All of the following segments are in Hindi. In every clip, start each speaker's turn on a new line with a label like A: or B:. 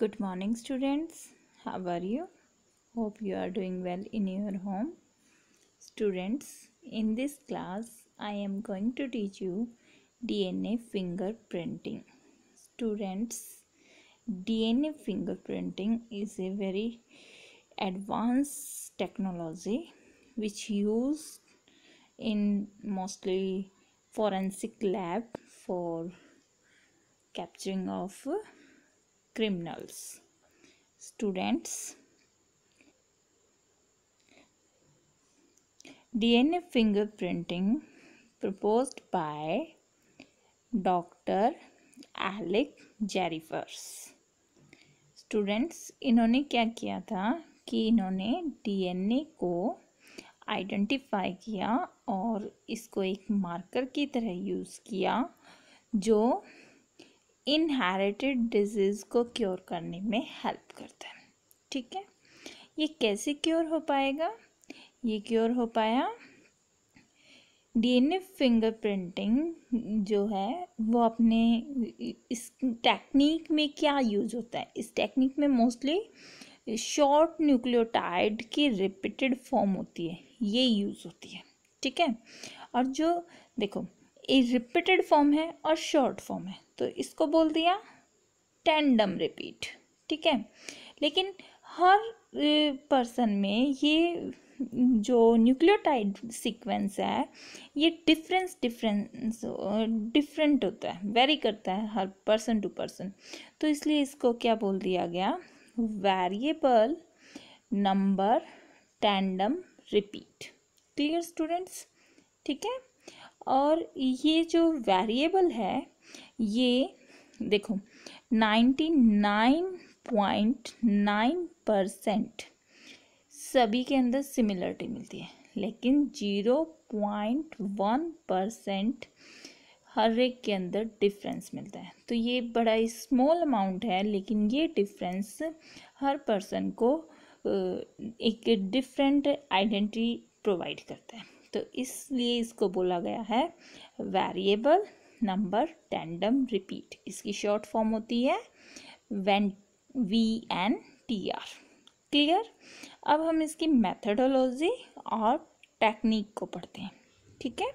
A: good morning students how are you hope you are doing well in your home students in this class i am going to teach you dna fingerprinting students dna fingerprinting is a very advanced technology which used in mostly forensic lab for capturing of criminals students dna fingerprinting proposed by doctor Alec Jeffreys students इन्होंने क्या किया था कि इन्होंने डीएनए को आइडेंटिफाई किया और इसको एक मार्कर की तरह यूज़ किया जो इनहेरिटेड डिजीज़ को क्योर करने में हेल्प करता है ठीक है ये कैसे क्योर हो पाएगा ये क्योर हो पाया डीएनए फिंगरप्रिंटिंग जो है वो अपने इस टेक्निक में क्या यूज होता है इस टेक्निक में मोस्टली शॉर्ट न्यूक्लियोटाइड की रिपीटेड फॉर्म होती है ये यूज़ होती है ठीक है और जो देखो ये रिपीटेड फॉर्म है और शॉर्ट फॉर्म है तो इसको बोल दिया टैंडम रिपीट ठीक है लेकिन हर पर्सन में ये जो न्यूक्लियोटाइड सीक्वेंस है ये डिफरेंस डिफरेंस डिफरेंट होता है वेरी करता है हर पर्सन टू पर्सन तो इसलिए इसको क्या बोल दिया गया variable number tandem repeat clear students ठीक है और ये जो वेरिएबल है ये देखो ninety nine point nine percent सभी के अंदर सिमिलरिटी मिलती है लेकिन जीरो पॉइंट वन परसेंट हर एक के अंदर डिफरेंस मिलता है तो ये बड़ा ही स्मॉल अमाउंट है लेकिन ये डिफरेंस हर पर्सन को एक डिफरेंट आइडेंटिटी प्रोवाइड करता है तो इसलिए इसको बोला गया है वेरिएबल नंबर टैंडम रिपीट इसकी शॉर्ट फॉर्म होती है वेन V N T R clear अब हम इसकी मेथडोलॉजी और टेक्निक को पढ़ते हैं ठीक है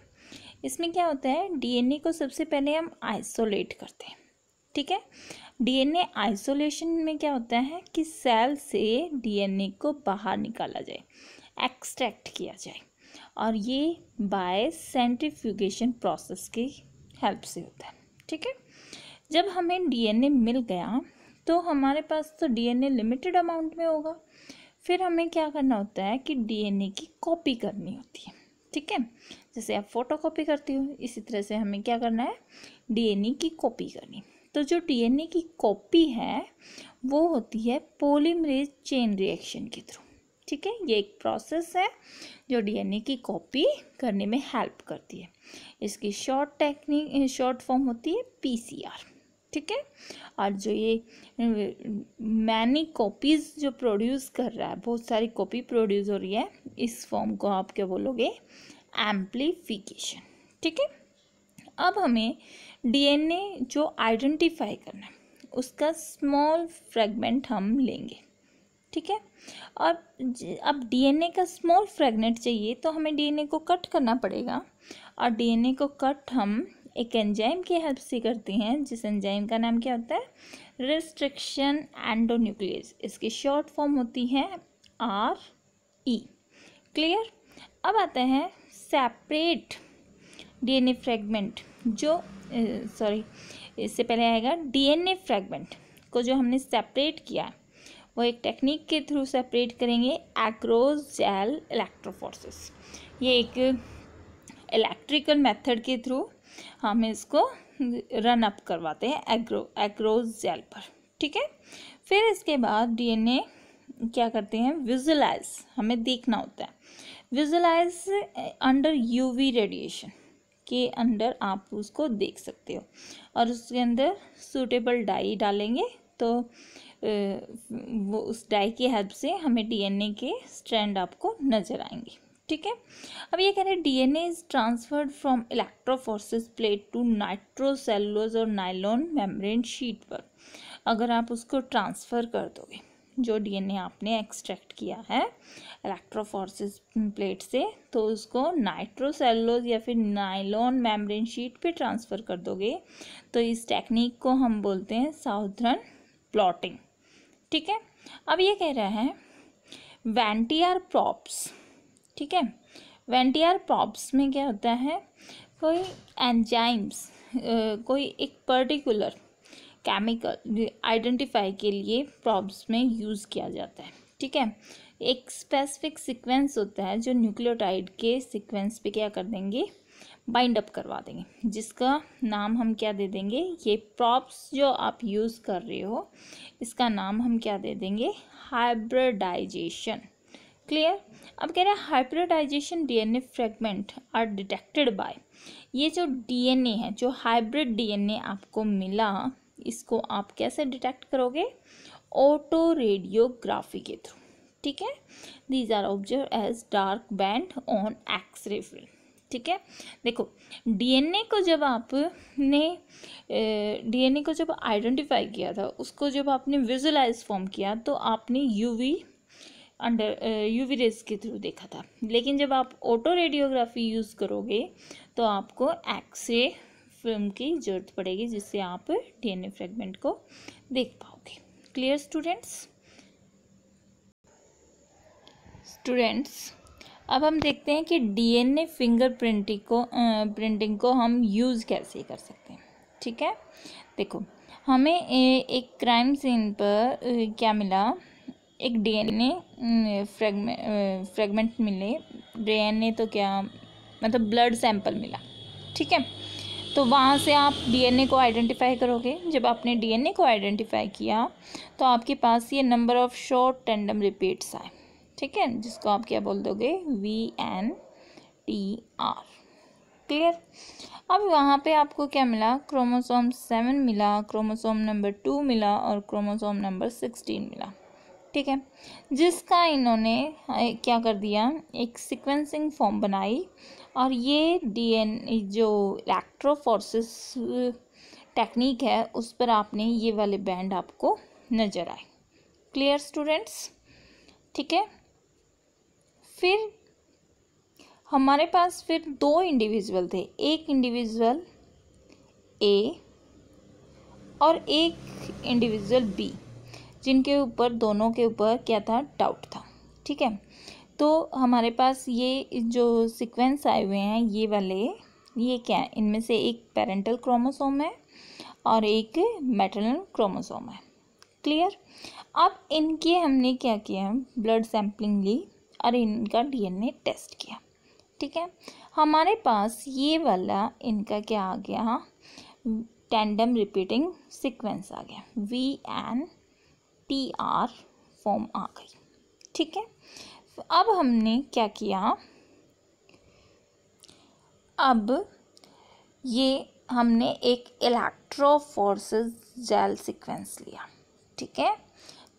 A: इसमें क्या होता है डीएनए को सबसे पहले हम आइसोलेट करते हैं ठीक है डीएनए आइसोलेशन में क्या होता है कि सेल से डीएनए को बाहर निकाला जाए एक्सट्रैक्ट किया जाए और ये बाय सेंट्रीफ्यूगेशन प्रोसेस की हेल्प से होता है ठीक है जब हमें डीएनए मिल गया तो हमारे पास तो डीएनए लिमिटेड अमाउंट में होगा फिर हमें क्या करना होता है कि डीएनए की कॉपी करनी होती है ठीक है जैसे आप फोटो कॉपी करती हो इसी तरह से हमें क्या करना है डीएनए की कॉपी करनी तो जो डीएनए की कॉपी है वो होती है पोलीमरेज चेन रिएक्शन के थ्रू ठीक है ये एक प्रोसेस है जो डीएनए की कॉपी करने में हेल्प करती है इसकी शॉर्ट टेक्निक शॉर्ट फॉर्म होती है पीसीआर ठीक है और जो ये मैनी कॉपीज़ जो प्रोड्यूस कर रहा है बहुत सारी कॉपी प्रोड्यूस हो रही है इस फॉर्म को आप क्या बोलोगे एम्प्लीफिकेशन ठीक है अब हमें डीएनए जो आइडेंटिफाई करना है उसका स्मॉल फ्रेगमेंट हम लेंगे ठीक है और अब डीएनए का स्मॉल फ्रेगनेंट चाहिए तो हमें डीएनए को कट करना पड़ेगा और डीएनए को कट हम एक एंजाइम की हेल्प से करते हैं जिस एंजाइम का नाम क्या होता है रिस्ट्रिक्शन एंडोन्यूक्लियस इसकी शॉर्ट फॉर्म होती है आर ई क्लियर अब आते हैं सेपरेट डीएनए फ्रैगमेंट जो सॉरी इससे पहले आएगा डीएनए फ्रैगमेंट को जो हमने सेपरेट किया वो एक टेक्निक के थ्रू सेपरेट करेंगे एक्रोजेल जेल इलेक्ट्रोफोर्सेस ये एक इलेक्ट्रिकल मेथड के थ्रू हम इसको रन अप करवाते हैं एग्रो एग्रोज जेल पर ठीक है फिर इसके बाद डीएनए क्या करते हैं विजुलाइज हमें देखना होता है विजुलाइज अंडर यूवी रेडिएशन के अंडर आप उसको देख सकते हो और उसके अंदर सूटेबल डाई डालेंगे तो वो उस डाई की हेल्प से हमें डीएनए के स्ट्रैंड आपको नज़र आएंगे ठीक है अब ये कह रहे हैं DNA is transferred from electrophoresis plate to nitrocellulose और नाइलॉन मेम्ब्रेन शीट पर अगर आप उसको ट्रांसफ़र कर दोगे जो डीएनए आपने एक्सट्रैक्ट किया है इलेक्ट्रोफोर्सिस प्लेट से तो उसको नाइट्रोसेलोज या फिर नाइलॉन मेम्ब्रेन शीट पे ट्रांसफ़र कर दोगे तो इस टेक्निक को हम बोलते हैं साउथर्न प्लॉटिंग ठीक है अब ये कह रहे हैं वेंटियर प्रॉप्स ठीक है वेंटियर प्रॉप्स में क्या होता है कोई एंजाइम्स कोई एक पर्टिकुलर केमिकल आइडेंटिफाई के लिए प्रॉप्स में यूज़ किया जाता है ठीक है एक स्पेसिफिक सीक्वेंस होता है जो न्यूक्लियोटाइड के सीक्वेंस पे क्या कर देंगे बाइंड अप करवा देंगे जिसका नाम हम क्या दे देंगे ये प्रॉप्स जो आप यूज़ कर रहे हो इसका नाम हम क्या दे देंगे हाइब्रिडाइजेशन क्लियर अब कह रहे हैं hybridization DNA fragment are detected by ये जो डीएनए है जो हाइब्रिड डीएनए आपको मिला इसको आप कैसे डिटेक्ट करोगे ऑटो रेडियोग्राफी के थ्रू ठीक है these are observe as dark band on x-ray film ठीक है देखो डीएनए को जब आपने डीएनए को जब आइडेंटिफाई किया था उसको जब आपने विजुलाइज फॉर्म किया तो आपने यूवी अंडर यूवी रेस के थ्रू देखा था लेकिन जब आप ऑटो रेडियोग्राफी यूज़ करोगे तो आपको एक्सरे फिल्म की ज़रूरत पड़ेगी जिससे आप डीएनए फ्रेगमेंट को देख पाओगे क्लियर स्टूडेंट्स स्टूडेंट्स अब हम देखते हैं कि डीएनए फिंगर प्रिंटिंग को प्रिंटिंग को हम यूज़ कैसे कर सकते हैं ठीक है देखो हमें ए, एक क्राइम सीन पर ए, क्या मिला एक डीएनए फ्रेगमेंट फ्रेगमेंट मिले डीएनए तो क्या मतलब ब्लड सैंपल मिला ठीक है तो वहाँ से आप डीएनए को आइडेंटिफाई करोगे जब आपने डीएनए को आइडेंटिफाई किया तो आपके पास ये number of short tandem repeats आए ठीक है जिसको आप क्या बोल दोगे V N T R clear अब वहाँ पे आपको क्या मिला क्रोमोसोम सेवन मिला क्रोमोसोम नंबर टू मिला और क्रोमोसोम नंबर सिक्सटीन मिला ठीक है जिसका इन्होंने क्या कर दिया एक सिक्वेंसिंग फॉर्म बनाई और ये डीएनए जो इलेक्ट्रोफोर्सिस टेक्निक है उस पर आपने ये वाले बैंड आपको नज़र आए क्लियर स्टूडेंट्स ठीक है फिर हमारे पास फिर दो इंडिविजुअल थे एक इंडिविजुअल ए और एक इंडिविजुअल बी जिनके ऊपर दोनों के ऊपर क्या था डाउट था ठीक है तो हमारे पास ये जो सीक्वेंस आए हुए हैं ये वाले ये क्या है इनमें से एक पेरेंटल क्रोमोसोम है और एक मेटरनल क्रोमोसोम है क्लियर अब इनके हमने क्या किया ब्लड सैंपलिंग ली और इनका डीएनए टेस्ट किया ठीक है हमारे पास ये वाला इनका क्या आ गया टैंडम रिपीटिंग सीक्वेंस आ गया V N T R form आ गई ठीक है अब हमने क्या किया अब ये हमने एक इलेक्ट्रो जेल सीक्वेंस लिया ठीक है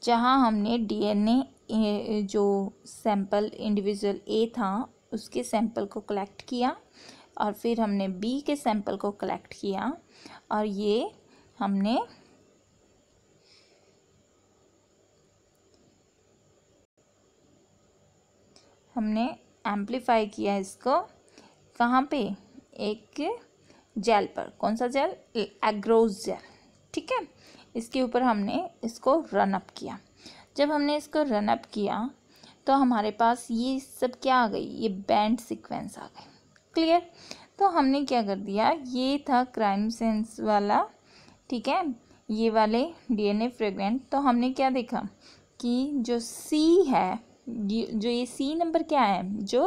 A: जहाँ हमने डीएनए जो सैंपल इंडिविजुअल ए था उसके सैंपल को कलेक्ट किया और फिर हमने बी के सैंपल को कलेक्ट किया और ये हमने हमने एम्पलीफाई किया इसको कहाँ पे एक जेल पर कौन सा जेल एग्रोज जेल ठीक है इसके ऊपर हमने इसको रन अप किया जब हमने इसको रन अप किया तो हमारे पास ये सब क्या आ गई ये बैंड सिक्वेंस आ गई क्लियर तो हमने क्या कर दिया ये था क्राइम सेंस वाला ठीक है ये वाले डीएनए एन तो हमने क्या देखा कि जो सी है जो ये सी नंबर क्या है जो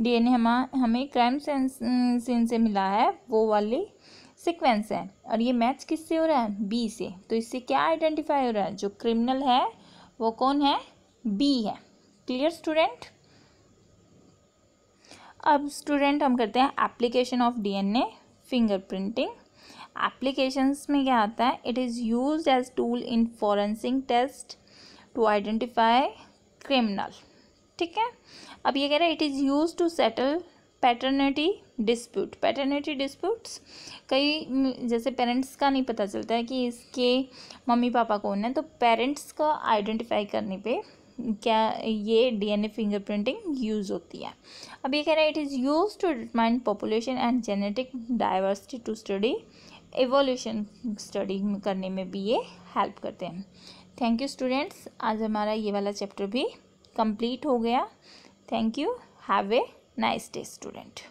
A: डीएनए हम हमें क्राइम सेंस सीन से मिला है वो वाले सीक्वेंस है और ये मैच किससे हो रहा है बी से तो इससे क्या आइडेंटिफाई हो रहा है जो क्रिमिनल है वो कौन है बी है क्लियर स्टूडेंट अब स्टूडेंट हम करते हैं application of DNA fingerprinting applications में क्या आता है it is use as tool in forensic test to identify criminal ठीक है अब ये कह रहा है it is use to settle paternity dispute paternity disputes कई जैसे पेरेंट्स का नहीं पता चलता है कि इसके मम्मी पापा कौन है तो पेरेंट्स का आइडेंटिफाई करने पे क्या ये डीएनए फिंगरप्रिंटिंग यूज़ होती है अब ये कह रहा है it is use to determine population and genetic diversity to study evolution study करने में भी ये हेल्प करते हैं थैंक यू स्टूडेंट्स आज हमारा ये वाला चैप्टर भी कंप्लीट हो गया thank you have a nice day student